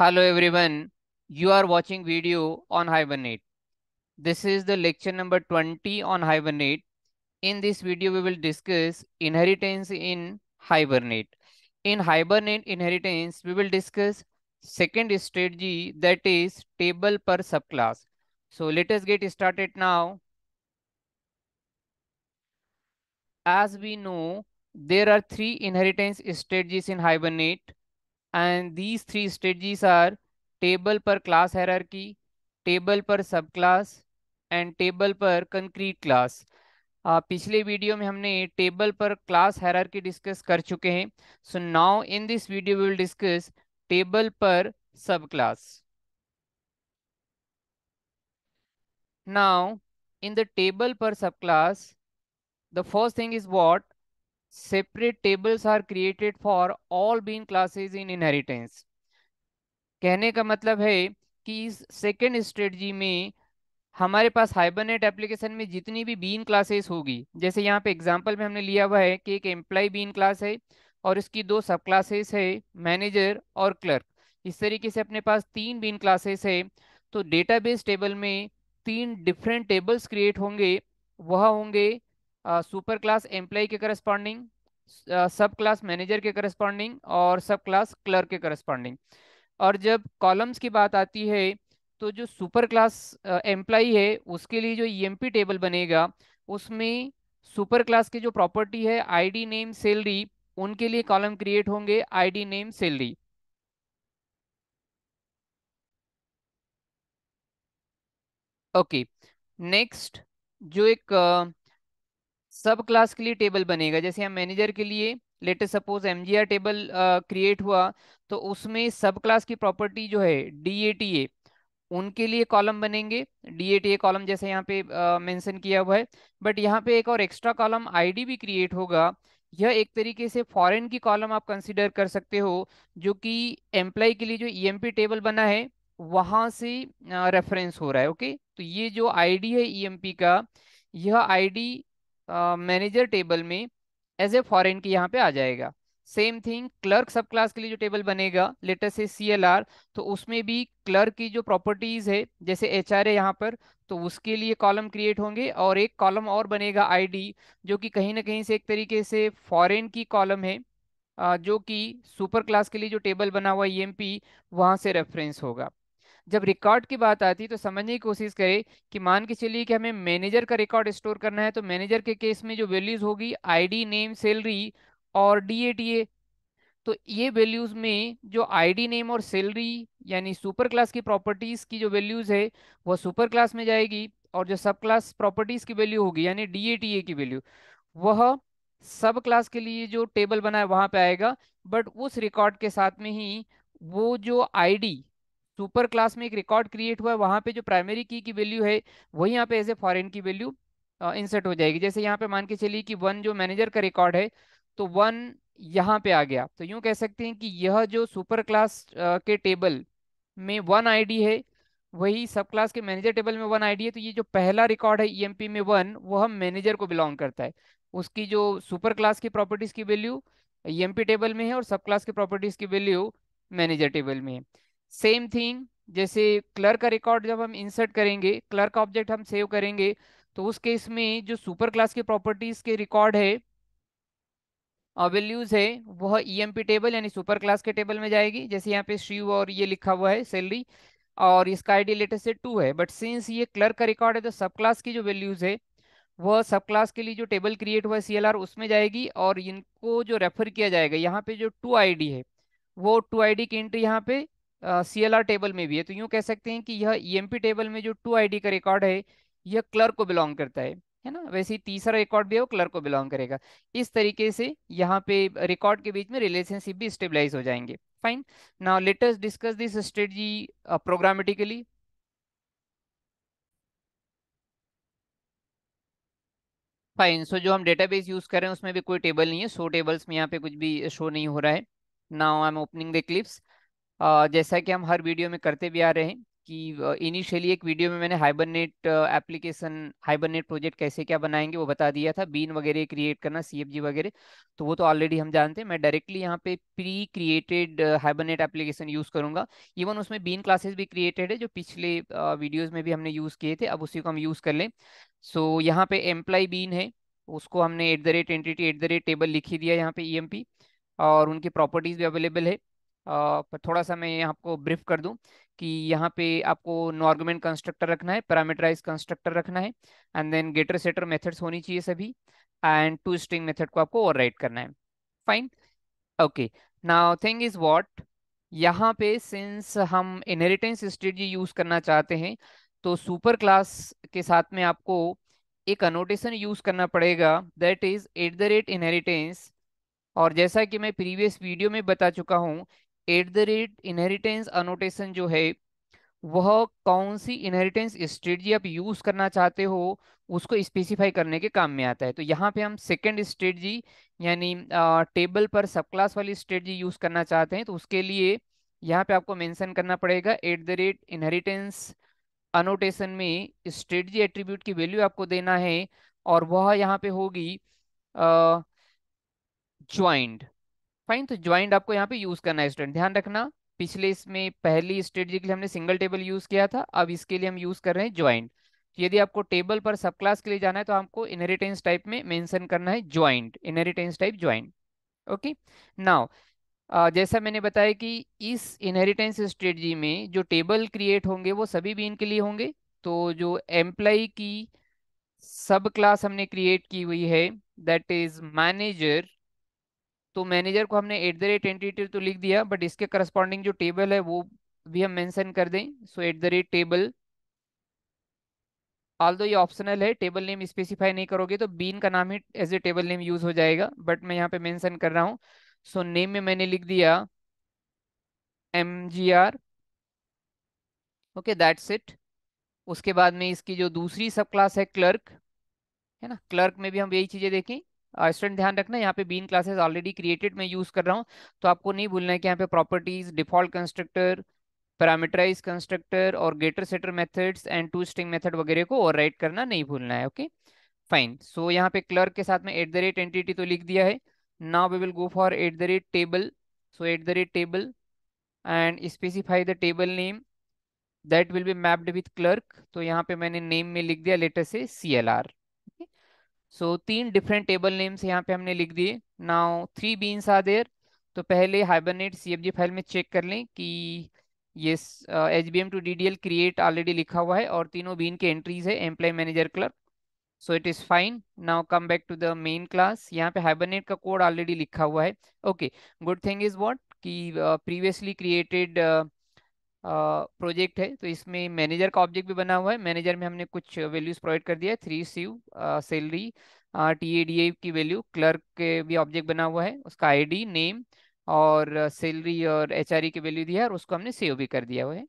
Hello everyone. You are watching video on Hibernate. This is the lecture number 20 on Hibernate. In this video, we will discuss inheritance in Hibernate. In Hibernate inheritance, we will discuss second strategy that is table per subclass. So let us get started now. As we know, there are three inheritance strategies in Hibernate and these three strategies are table per class hierarchy table per subclass and table per concrete class आ, पिछले video में हमने table पर class hierarchy discuss कर चुके हैं so now in this video will discuss table पर sub class now in the table per subclass the first thing is what separate tables are created for all bean classes in inheritance कहने का मतलब है कि इस second strategy में हमारे पास hibernate application में जितनी भी बीन क्लासेस होगी जैसे यहाँ पे एग्जांपल में हमने लिया हुआ है कि एक एम्प्लॉय बीन क्लास है और इसकी दो सब क्लासेस है मैनेजर और क्लर्क इस तरीके से अपने पास तीन बीन क्लासेस है तो डेटाबेस टेबल में तीन डिफरेंट टेबल्स क्रिएट होंगे वह होंगे सुपर क्लास एम्प्लॉय के करस्पॉन्डिंग सब क्लास मैनेजर के करस्पॉन्डिंग और सब क्लास क्लर्क के करस्पॉन्डिंग और जब कॉलम्स की बात आती है तो जो सुपर क्लास एम्प्लॉय है उसके लिए जो ई e टेबल बनेगा उसमें सुपर क्लास के जो प्रॉपर्टी है आईडी नेम सैलरी उनके लिए कॉलम क्रिएट होंगे ID name salary okay next जो एक सब क्लास के लिए टेबल बनेगा जैसे हम मैनेजर के लिए let's suppose M G R table create हुआ तो उसमें सब क्लास की प्रॉपर्टी जो है डी उनके लिए कॉलम बनेंगे डी कॉलम जैसे यहाँ पे मेंशन uh, किया हुआ है बट यहाँ पे एक और एक्स्ट्रा कॉलम आईडी भी क्रिएट होगा यह एक तरीके से फॉरेन की कॉलम आप कंसिडर कर सकते हो जो कि एम्प्लॉय के लिए जो पी e टेबल बना है वहां से रेफरेंस हो रहा है ओके तो ये जो डी है पी e का यह डी मैनेजर टेबल में एज ए फॉरेन की यहाँ पे आ जाएगा same thing clerk sub class के लिए जो टेबल बनेगा letter say C L are तो उसमें भी क्लर्क की जो प्रॉपर्टीज है जैसे एच आर है यहाँ पर तो उसके लिए कॉलम क्रिएट होंगे और एक कॉलम और बनेगा आई डी जो कि कहीं ना कहीं से एक तरीके से फॉरेन की कॉलम है जो कि सुपर क्लास के लिए जो टेबल बना हुआ ई एम पी वहाँ से रेफरेंस होगा जब रिकॉर्ड की बात आती है तो समझने की कोशिश करें कि मान के चलिए कि हमें मैनेजर का रिकॉर्ड स्टोर करना है तो मैनेजर के केस में जो वैल्यूज होगी आईडी नेम सैलरी और डीएटीए तो ये वैल्यूज में जो आईडी नेम और सैलरी यानी सुपर क्लास की प्रॉपर्टीज की जो वैल्यूज है वह सुपर क्लास में जाएगी और जो सब क्लास प्रॉपर्टीज की वैल्यू होगी यानी डीएटीए की वैल्यू वह सब क्लास के लिए जो टेबल बना है वहां पे आएगा बट उस रिकॉर्ड के साथ में ही वो जो आईडी सुपर क्लास में एक रिकॉर्ड क्रिएट हुआ है वहाँ पे जो प्राइमरी की की वैल्यू है वही यहाँ पे एज ए फॉरन की वैल्यू इंसर्ट हो जाएगी जैसे यहाँ पे मान के चलिए कि वन जो मैनेजर का रिकॉर्ड है तो वन यहाँ पे आ गया तो यूँ कह सकते हैं कि यह जो सुपर क्लास के टेबल में वन आई है वही सब क्लास के मैनेजर टेबल में वन आई है तो ये जो पहला रिकॉर्ड है ई e में वन वह मैनेजर को बिलोंग करता है उसकी जो सुपर क्लास की प्रॉपर्टीज की वैल्यू ई टेबल में है और सब क्लास की प्रॉपर्टीज की वैल्यू मैनेजर टेबल में है सेम थिंग जैसे क्लर्क का रिकॉर्ड जब हम इंसर्ट करेंगे क्लर्क का ऑब्जेक्ट हम सेव करेंगे तो उस केस में जो सुपर क्लास के प्रॉपर्टीज के रिकॉर्ड है वैल्यूज है वह पी e टेबल यानी सुपर क्लास के टेबल में जाएगी जैसे यहाँ पे श्री और ये लिखा हुआ है सैलरी और इसका I D let's say two है बट सिंस ये क्लर्क का रिकॉर्ड है तो सब क्लास की जो वैल्यूज है वह सब क्लास के लिए जो टेबल क्रिएट हुआ है आर उसमें जाएगी और इनको जो रेफर किया जाएगा यहाँ पे जो टू डी है वो टू डी की एंट्री यहाँ पे सीएलआर टेबल में भी है तो यूँ कह सकते हैं कि यह पी e टेबल में जो टू डी का रिकॉर्ड है यह क्लर्क को बिलोंग करता है है ना वैसे ही तीसरा रिकॉर्ड भी है वो क्लर्क को बिलोंग करेगा इस तरीके से यहाँ पे रिकॉर्ड के बीच में रिलेशनशिप भी स्टेबलाइज हो जाएंगे fine now let's discuss this strategy programmatically fine so जो हम डेटाबेस यूज कर रहे हैं उसमें भी कोई टेबल नहीं है सो टेबल्स में यहाँ पे कुछ भी शो नहीं हो रहा है now I am opening the Eclipse जैसा कि हम हर वीडियो में करते भी आ रहे हैं कि इनिशियली एक वीडियो में मैंने हाइबरनेट एप्लीकेशन हाइबरनेट प्रोजेक्ट कैसे क्या बनाएंगे वो बता दिया था बीन वगैरह क्रिएट करना सीएफजी वगैरह तो वो तो ऑलरेडी हम जानते हैं मैं डायरेक्टली यहाँ पे pre created Hibernate application use करूँगा इवन उसमें बीन क्लासेस भी क्रिएटेड है जो पिछले वीडियोज़ में भी हमने यूज़ किए थे अब उसी को हम यूज़ कर लें सो so, यहाँ पे एम्प्लॉय बीन है उसको हमने at the rate entity at the rate table लिखी दिया यहाँ पे ई e और उनकी प्रॉपर्टीज़ भी अवेलेबल है पर थोड़ा सा मैं आपको ब्रीफ कर दूं कि यहाँ पे आपको नो कंस्ट्रक्टर रखना है पैरामीटराइज कंस्ट्रक्टर रखना है and then getter setter methods होनी चाहिए सभी एंड टू स्ट्रिंग मेथड को आपको ओवर करना है fine okay now thing is what यहाँ पे सिंस हम इनहेरिटेंस स्ट्रेटी यूज करना चाहते हैं तो सुपर क्लास के साथ में आपको एक अनोटेशन यूज करना पड़ेगा that is at the rate inheritance और जैसा कि मैं प्रीवियस वीडियो में बता चुका हूँ at the rate inheritance annotation जो है वह कौन सी इनहेरिटेंस स्ट्रेटजी आप यूज करना चाहते हो उसको स्पेसिफाई करने के काम में आता है तो यहाँ पे हम सेकेंड स्ट्रेटजी यानी टेबल पर सब क्लास वाली स्ट्रेटजी यूज करना चाहते हैं तो उसके लिए यहाँ पे आपको मेंशन करना पड़ेगा at the rate inheritance annotation में स्ट्रेटजी एट्रीब्यूट की वैल्यू आपको देना है और वह यहाँ पे होगी ज्वाइंट फाइन तो ज्वाइंट आपको यहाँ पे यूज करना है स्टूडेंट ध्यान रखना पिछले इसमें पहली स्ट्रेटजी के लिए हमने सिंगल टेबल यूज किया था अब इसके लिए हम यूज कर रहे हैं ज्वाइंट तो यदि आपको टेबल पर सब क्लास के लिए जाना है तो आपको इनहेरिटेंस टाइप में मेंशन करना है joint inheritance type joint okay now जैसा मैंने बताया कि इस इनहेरिटेंस स्ट्रेटजी में जो टेबल क्रिएट होंगे वो सभी बीन के लिए होंगे तो जो एम्प्लॉय की सब क्लास हमने क्रिएट की हुई है दैट इज मैनेजर तो मैनेजर को हमने एट द रेट एंटिटी तो लिख दिया बट इसके करस्पॉन्डिंग जो टेबल है वो भी हम मैंशन कर दें so at the rate table although ये ऑप्शनल है टेबल नेम स्पेसिफाई नहीं करोगे तो बीन का नाम ही as a table name use हो जाएगा बट मैं यहाँ पे मैंशन कर रहा हूँ सो नेम में मैंने लिख दिया M G R okay that's it उसके बाद में इसकी जो दूसरी सब क्लास है क्लर्क है ना क्लर्क में भी हम यही चीज़ें देखें स्टूडेंट ध्यान रखना यहाँ पे बीन क्लासेस ऑलरेडी क्रिएटेड मैं यूज कर रहा हूँ तो आपको नहीं भूलना है कि यहाँ पे properties default constructor parameterize constructor और getter setter methods and to string method वगैरह को और राइट करना नहीं भूलना है ओके फाइन सो यहाँ पे क्लर्क के साथ में एट द रेट एंटिटी तो लिख दिया है now we will go for at the rate table so at the rate table and specify the table name that will be mapped with clerk तो यहाँ पे मैंने नेम में लिख दिया let's say C L R so so, तीन different table names यहाँ पे हमने लिख दिए now three beans are there तो पहले हाइबरनेट सी फाइल में चेक कर लें कि ये H B M to D D L create already लिखा हुआ है और तीनों बीन के एंट्रीज है employee manager clerk so it is fine now come back to the main class यहाँ पे हाइबरनेट का कोड ऑलरेडी लिखा हुआ है okay good thing is what कि प्रीवियसली uh, क्रिएटेड प्रोजेक्ट है तो इसमें मैनेजर का ऑब्जेक्ट भी बना हुआ है मैनेजर में हमने कुछ वैल्यूज प्रोवाइड कर दिया है थ्री सीव salary T A D A की वैल्यू क्लर्क के भी ऑब्जेक्ट बना हुआ है उसका आई डी नेम और सैलरी और एच आर ई की वैल्यू दिया है और उसको हमने सेव भी कर दिया हुआ है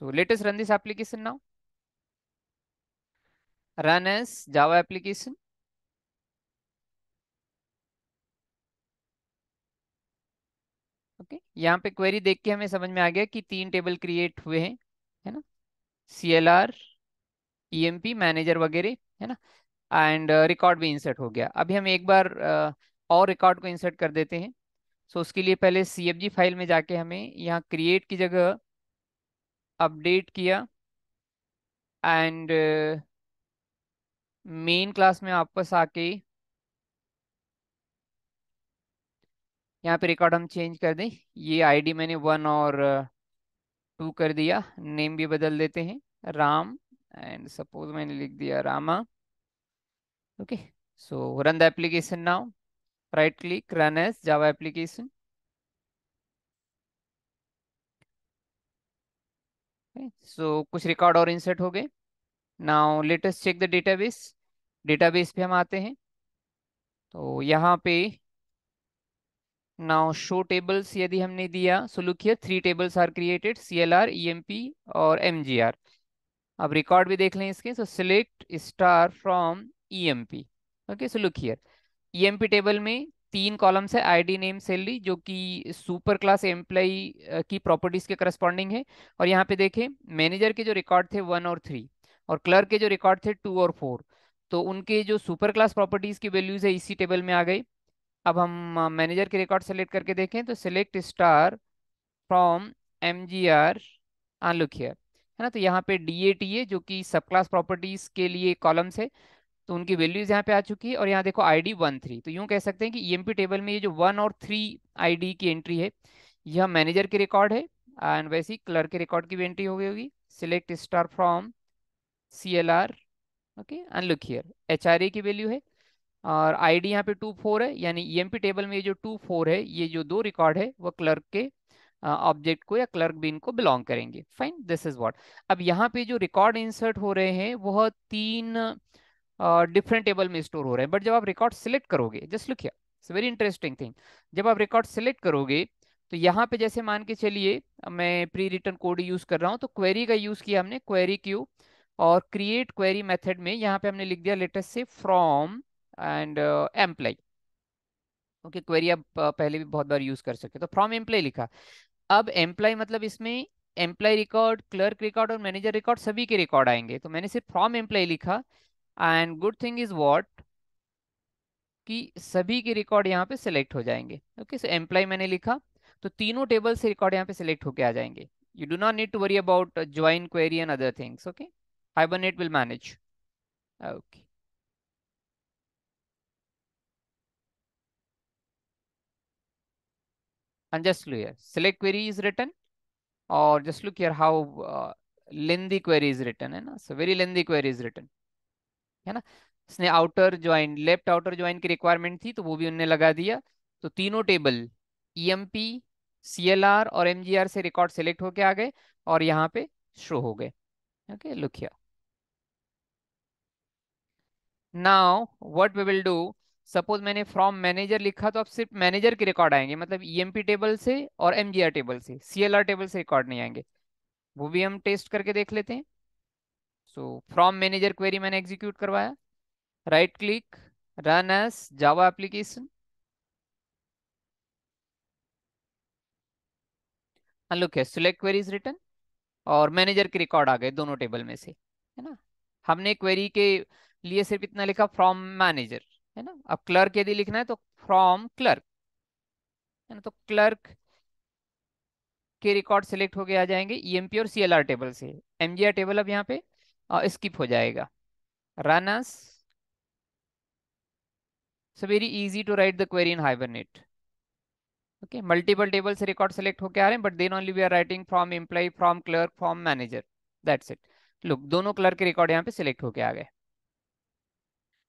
तो let's run this application now run as Java application okay यहाँ पे क्वेरी देख के हमें समझ में आ गया कि तीन टेबल क्रिएट हुए हैं है ना C L R E M P manager वगैरह है ना एंड रिकॉर्ड uh, भी इंसर्ट हो गया अभी हम एक बार uh, और रिकॉर्ड को इंसर्ट कर देते हैं सो so, उसके लिए पहले सी एफ जी फाइल में जाके हमें यहाँ क्रिएट की जगह अपडेट किया एंड मेन क्लास में वापस आके यहाँ पे रिकॉर्ड हम चेंज कर दें ये आईडी मैंने वन और टू uh, कर दिया नेम भी बदल देते हैं राम एंड सपोज मैंने लिख दिया Rama okay so run the application now right click run as Java application so कुछ रिकॉर्ड और इंसर्ट हो गए now let's check the database database पे हम आते हैं तो यहाँ पे नाउ शो टेबल्स यदि हमने दिया so look here three tables are created C L R E M P और एम जी आर अब रिकॉर्ड भी देख लें इसके so select star from E M P okay so look here E M P table में तीन columns है ID name salary जो कि सुपर क्लास एम्प्लॉई की प्रॉपर्टीज के करस्पॉन्डिंग है और यहाँ पे देखें मैनेजर के जो रिकॉर्ड थे वन और थ्री और क्लर्क के जो रिकॉर्ड थे टू और फोर तो उनके जो सुपर क्लास प्रॉपर्टीज की वैल्यूज है इसी टेबल में आ गई अब हम मैनेजर के रिकॉर्ड सेलेक्ट करके देखें तो select star from M G R look है ना तो यहाँ पे डी ए टी ए जो कि सब क्लास प्रॉपर्टीज के लिए कॉलम्स है तो उनकी वैल्यूज यहाँ पे आ चुकी है और यहाँ देखो आई डी वन थ्री तो यूँ कह सकते हैं कि ई e टेबल में ये जो वन और थ्री आई डी की एंट्री है यह मैनेजर की रिकॉर्ड है एंड वैसी क्लर्क के रिकॉर्ड की भी एंट्री हो गई होगी select star from C L R okay and look here H R A की वैल्यू है और आईडी यहाँ पे टू फोर है यानी ईएमपी e टेबल में ये जो टू फोर है ये जो दो रिकॉर्ड है वो क्लर्क के ऑब्जेक्ट को या क्लर्क बीन को बिलोंग करेंगे फाइन दिस इज व्हाट अब यहाँ पे जो रिकॉर्ड इंसर्ट हो रहे हैं वह तीन डिफरेंट टेबल में स्टोर हो रहे हैं बट जब आप रिकॉर्ड सिलेक्ट करोगे just look here it's very interesting thing जब आप रिकॉर्ड सिलेक्ट करोगे तो यहाँ पे जैसे मान के चलिए मैं प्री रिटर्न कोड यूज कर रहा हूँ तो क्वेरी का यूज किया हमने क्वेरी क्यू और क्रिएट क्वेरी मेथड में यहाँ पे हमने लिख दिया let's say from and employee okay query आप पहले भी बहुत बार यूज कर सकते तो फ्रॉम एम्प्लॉय लिखा अब एम्प्लॉय मतलब इसमें एम्प्लॉय रिकॉर्ड क्लर्क रिकॉर्ड और मैनेजर रिकॉर्ड सभी के रिकॉर्ड आएंगे तो मैंने सिर्फ फ्रॉम एम्प्लॉय लिखा and good thing is what कि सभी के रिकॉर्ड यहाँ पे सिलेक्ट हो जाएंगे ओके सो एम्प्लॉय मैंने लिखा तो तीनों टेबल से रिकॉर्ड यहाँ पे सिलेक्ट होके आ जाएंगे you do not need to worry about join query and other things okay Hibernate will manage okay And just look here, select query is written or just look here how uh, lengthy query is written. है ना? So very lengthy query is written. है ना? इसने outer join left outer join की requirement थी तो वो भी उनने लगा दिया तो तीनों टेबल ई सीएलआर और एमजीआर से रिकॉर्ड सिलेक्ट होके आ गए और यहाँ पे शो हो गए okay look here now what we will do suppose मैंने फ्रॉम मैनेजर लिखा तो अब सिर्फ मैनेजर के रिकॉर्ड आएंगे मतलब ईएमपी e टेबल से और एमजीआर टेबल से सीएलआर टेबल से रिकॉर्ड नहीं आएंगे वो भी हम टेस्ट करके देख लेते हैं सो फ्रॉम मैनेजर क्वेरी मैंने एग्जीक्यूट करवाया right click run as Java application look है सिलेक्ट क्वेरी इज रिटर्न और मैनेजर के रिकॉर्ड आ गए दोनों टेबल में से है ना हमने क्वेरी के लिए सिर्फ इतना लिखा फ्रॉम मैनेजर है ना अब क्लर्क यदि लिखना है तो फ्रॉम क्लर्क है ना तो क्लर्क के रिकॉर्ड सेलेक्ट होके आ जाएंगे ईएमपी e और सीएलआर टेबल से एमजीआर टेबल अब यहाँ पे स्किप हो जाएगा runs so very easy to write the query in Hibernate okay multiple table से रिकॉर्ड सेलेक्ट होके आ रहे हैं but then only we are writing from employee from clerk from manager that's it look दोनों clerk के record यहाँ पे select होके आ गए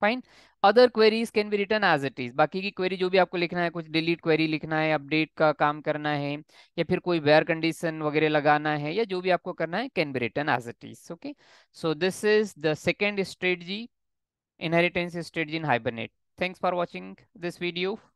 fine other queries can be written as it is बाकी की क्वेरी जो भी आपको लिखना है कुछ डिलीट क्वेरी लिखना है अपडेट का काम करना है या फिर कोई वेयर कंडीशन वगैरह लगाना है या जो भी आपको करना है can be written as it is okay so this is the second strategy inheritance strategy in Hibernate thanks for watching this video